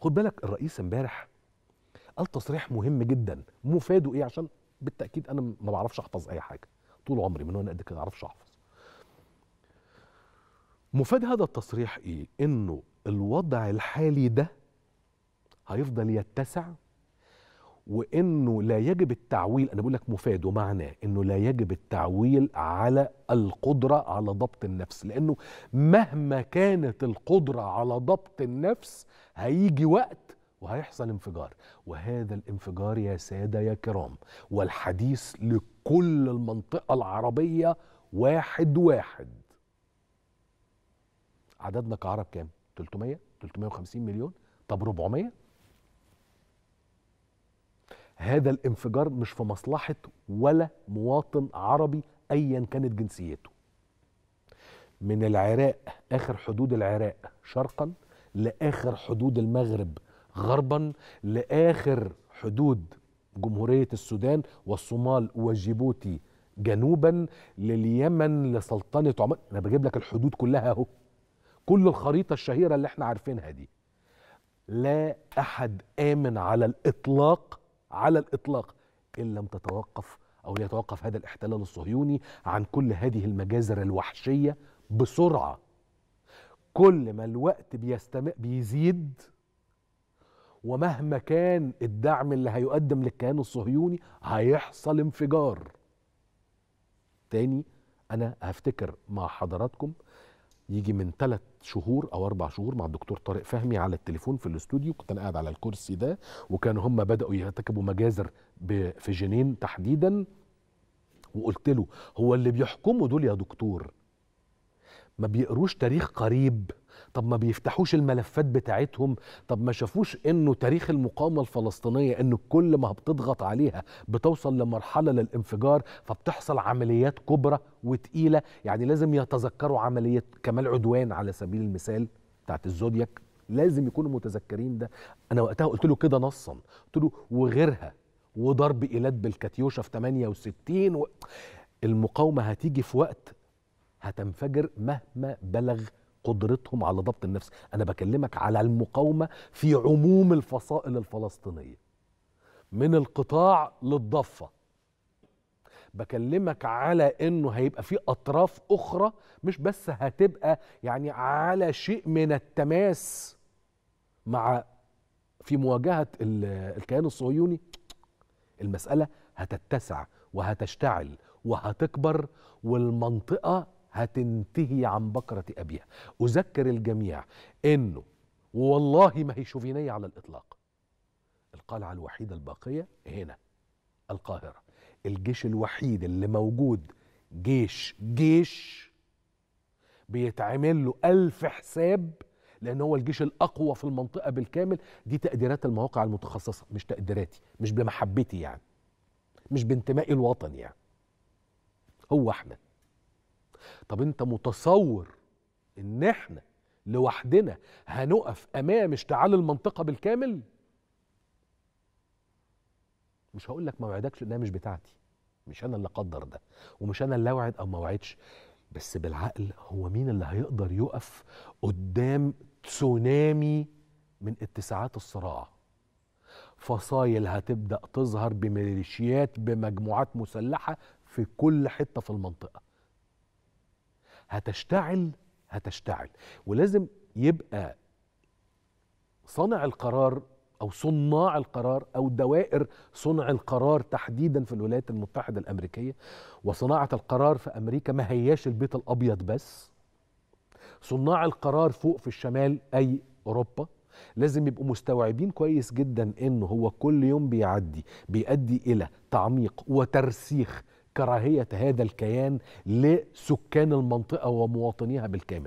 خد بالك الرئيس امبارح قال تصريح مهم جدا مفاده ايه عشان بالتاكيد انا ما بعرفش احفظ اي حاجه طول عمري من وانا قد كده ما اعرفش احفظ مفاد هذا التصريح ايه انه الوضع الحالي ده هيفضل يتسع وانه لا يجب التعويل انا بقول لك مفاد ومعناه انه لا يجب التعويل على القدره على ضبط النفس لانه مهما كانت القدره على ضبط النفس هيجي وقت وهيحصل انفجار وهذا الانفجار يا ساده يا كرام والحديث لكل المنطقه العربيه واحد واحد عددنا كعرب كام 300 350 مليون طب 400 هذا الانفجار مش في مصلحة ولا مواطن عربي أيا كانت جنسيته من العراق آخر حدود العراق شرقا لآخر حدود المغرب غربا لآخر حدود جمهورية السودان والصومال وجيبوتي جنوبا لليمن لسلطنة عمان أنا بجيب لك الحدود كلها أهو كل الخريطة الشهيرة اللي احنا عارفينها دي لا أحد آمن على الإطلاق على الإطلاق إن لم تتوقف أو ليتوقف هذا الاحتلال الصهيوني عن كل هذه المجازر الوحشية بسرعة كل ما الوقت بيستم... بيزيد ومهما كان الدعم اللي هيقدم للكيان الصهيوني هيحصل انفجار تاني أنا هفتكر مع حضراتكم يجي من ثلاث شهور او اربع شهور مع الدكتور طارق فهمي على التليفون في الاستوديو كنت انا قاعد على الكرسي ده وكانوا هم بداوا يرتكبوا مجازر في جنين تحديدا وقلت له هو اللي بيحكموا دول يا دكتور ما بيقروش تاريخ قريب طب ما بيفتحوش الملفات بتاعتهم طب ما شافوش انه تاريخ المقاومه الفلسطينيه انه كل ما بتضغط عليها بتوصل لمرحله للانفجار فبتحصل عمليات كبرى وتقيله يعني لازم يتذكروا عمليه كمال عدوان على سبيل المثال بتاعت الزودياك لازم يكونوا متذكرين ده انا وقتها قلت له كده نصا قلت له وغيرها وضرب ايلات بالكاتيوشا في 68 و... المقاومه هتيجي في وقت هتنفجر مهما بلغ قدرتهم على ضبط النفس انا بكلمك على المقاومه في عموم الفصائل الفلسطينيه من القطاع للضفه بكلمك على انه هيبقى في اطراف اخرى مش بس هتبقى يعني على شيء من التماس مع في مواجهه الكيان الصهيوني المساله هتتسع وهتشتعل وهتكبر والمنطقه هتنتهي عن بكرة أبيها أذكر الجميع أنه والله ما هي شوفينية على الإطلاق القلعة الوحيدة الباقية هنا القاهرة الجيش الوحيد اللي موجود جيش جيش بيتعمل له ألف حساب لأن هو الجيش الأقوى في المنطقة بالكامل دي تقديرات المواقع المتخصصة مش تقديراتي مش بمحبتي يعني مش بانتمائي الوطني يعني هو احنا طب انت متصور ان احنا لوحدنا هنقف امام اشتعال المنطقه بالكامل مش هقول لك ما وعدكش لانها مش بتاعتي مش انا اللي اقدر ده ومش انا اللي اوعد او ما وعدش بس بالعقل هو مين اللي هيقدر يقف قدام تسونامي من اتساعات الصراع فصايل هتبدا تظهر بميليشيات بمجموعات مسلحه في كل حته في المنطقه هتشتعل هتشتعل ولازم يبقى صانع القرار او صناع القرار او دوائر صنع القرار تحديدا في الولايات المتحده الامريكيه وصناعه القرار في امريكا ما هياش البيت الابيض بس صناع القرار فوق في الشمال اي اوروبا لازم يبقوا مستوعبين كويس جدا انه هو كل يوم بيعدي بيؤدي الى تعميق وترسيخ كراهية هذا الكيان لسكان المنطقة ومواطنيها بالكامل